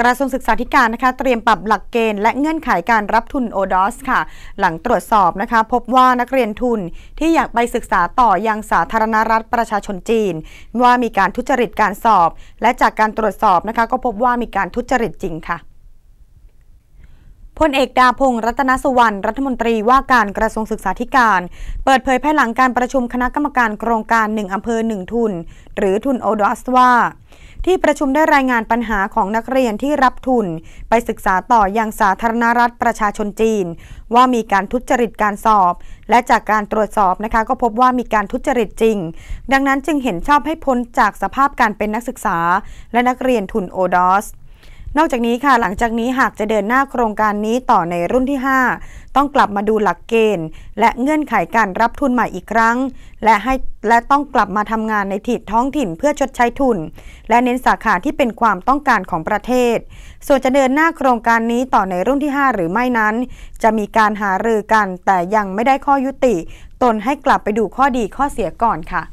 กระทรวงศึกษาธิการนะคะเตรียมปรับหลักเกณฑ์และเงื่อนไขาการรับทุนโอดอสค่ะ หลังตรวจสอบนะคะ พบว่านักเรียนทุนที่อยากไปศึกษาต่อยังสาธารณรัฐประชาชนจีน ว่ามีการทุจริตการสอบ และจากการตรวจสอบนะคะก็พบว่ามีการทุจริตจริงค่ะพลเอกดาพงศ์รัตนสุวรรณรัฐมนตรีว่าการกระทรวงศึกษาธิการ เปิดเผยภายหลังการประชุมคณะกรรมการโครงการหนึ่งอำเภอหนึ่งทุน หรือทุนโอดอสว่าที่ประชุมได้รายงานปัญหาของนักเรียนที่รับทุนไปศึกษาต่ออยังสาธารณรัฐประชาชนจีน ว่ามีการทุจริตการสอบ และจากการตรวจสอบนะคะก็พบว่ามีการทุจริตจริง ดังนั้นจึงเห็นชอบให้พ้นจากสภาพการเป็นนักศึกษาและนักเรียนทุนโอดอสนอกจากนี้ค่ะหลังจากนี้หากจะเดินหน้าโครงการนี้ต่อในรุ่นที่ 5 ต้องกลับมาดูหลักเกณฑ์ และเงื่อนไขการรับทุนใหม่อีกครั้ง และให้และต้องกลับมาทำงานในถิ่นท้องถิ่นเพื่อชดใช้ทุน และเน้นสาขาที่เป็นความต้องการของประเทศ ส่วนจะเดินหน้าโครงการนี้ต่อในรุ่นที่ 5 หรือไม่นั้น จะมีการหารือกันแต่ยังไม่ได้ข้อยุติ ตนให้กลับไปดูข้อดีข้อเสียก่อนค่ะ